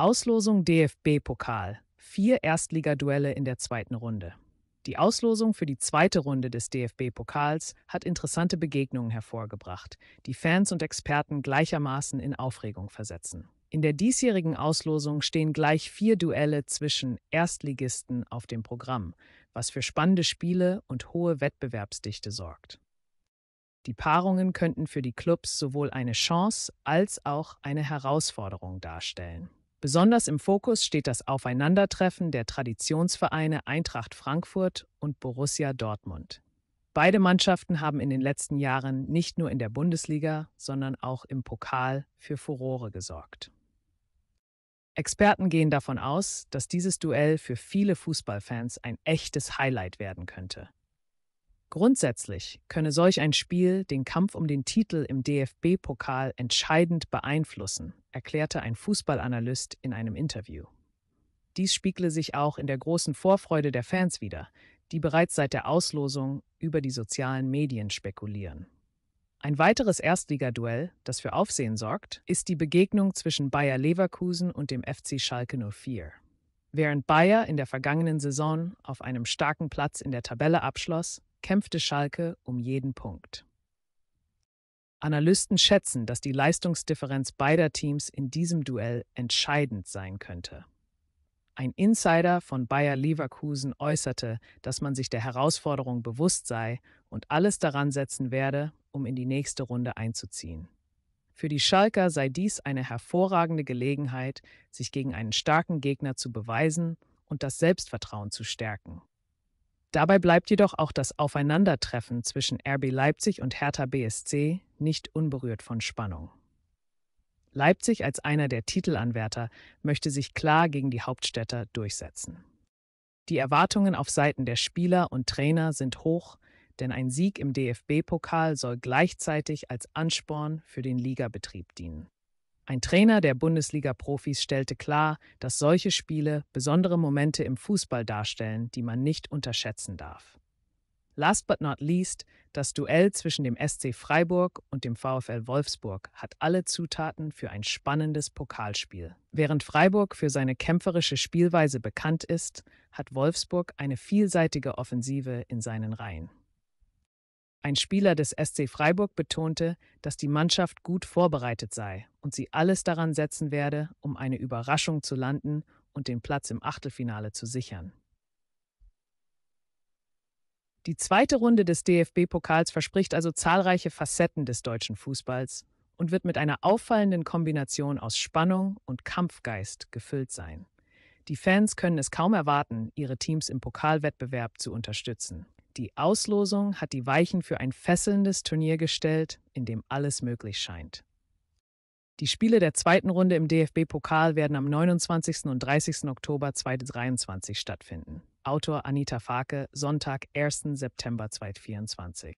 Auslosung DFB-Pokal. Vier Erstligaduelle in der zweiten Runde. Die Auslosung für die zweite Runde des DFB-Pokals hat interessante Begegnungen hervorgebracht, die Fans und Experten gleichermaßen in Aufregung versetzen. In der diesjährigen Auslosung stehen gleich vier Duelle zwischen Erstligisten auf dem Programm, was für spannende Spiele und hohe Wettbewerbsdichte sorgt. Die Paarungen könnten für die Clubs sowohl eine Chance als auch eine Herausforderung darstellen. Besonders im Fokus steht das Aufeinandertreffen der Traditionsvereine Eintracht Frankfurt und Borussia Dortmund. Beide Mannschaften haben in den letzten Jahren nicht nur in der Bundesliga, sondern auch im Pokal für Furore gesorgt. Experten gehen davon aus, dass dieses Duell für viele Fußballfans ein echtes Highlight werden könnte. Grundsätzlich könne solch ein Spiel den Kampf um den Titel im DFB-Pokal entscheidend beeinflussen, erklärte ein Fußballanalyst in einem Interview. Dies spiegle sich auch in der großen Vorfreude der Fans wider, die bereits seit der Auslosung über die sozialen Medien spekulieren. Ein weiteres Erstligaduell, das für Aufsehen sorgt, ist die Begegnung zwischen Bayer Leverkusen und dem FC Schalke 04. Während Bayer in der vergangenen Saison auf einem starken Platz in der Tabelle abschloss, kämpfte Schalke um jeden Punkt. Analysten schätzen, dass die Leistungsdifferenz beider Teams in diesem Duell entscheidend sein könnte. Ein Insider von Bayer Leverkusen äußerte, dass man sich der Herausforderung bewusst sei und alles daran setzen werde, um in die nächste Runde einzuziehen. Für die Schalker sei dies eine hervorragende Gelegenheit, sich gegen einen starken Gegner zu beweisen und das Selbstvertrauen zu stärken. Dabei bleibt jedoch auch das Aufeinandertreffen zwischen RB Leipzig und Hertha BSC nicht unberührt von Spannung. Leipzig als einer der Titelanwärter möchte sich klar gegen die Hauptstädter durchsetzen. Die Erwartungen auf Seiten der Spieler und Trainer sind hoch, denn ein Sieg im DFB-Pokal soll gleichzeitig als Ansporn für den Ligabetrieb dienen. Ein Trainer der Bundesliga-Profis stellte klar, dass solche Spiele besondere Momente im Fußball darstellen, die man nicht unterschätzen darf. Last but not least, das Duell zwischen dem SC Freiburg und dem VfL Wolfsburg hat alle Zutaten für ein spannendes Pokalspiel. Während Freiburg für seine kämpferische Spielweise bekannt ist, hat Wolfsburg eine vielseitige Offensive in seinen Reihen. Ein Spieler des SC Freiburg betonte, dass die Mannschaft gut vorbereitet sei und sie alles daran setzen werde, um eine Überraschung zu landen und den Platz im Achtelfinale zu sichern. Die zweite Runde des DFB-Pokals verspricht also zahlreiche Facetten des deutschen Fußballs und wird mit einer auffallenden Kombination aus Spannung und Kampfgeist gefüllt sein. Die Fans können es kaum erwarten, ihre Teams im Pokalwettbewerb zu unterstützen. Die Auslosung hat die Weichen für ein fesselndes Turnier gestellt, in dem alles möglich scheint. Die Spiele der zweiten Runde im DFB-Pokal werden am 29. und 30. Oktober 2023 stattfinden. Autor Anita Farke, Sonntag, 1. September 2024.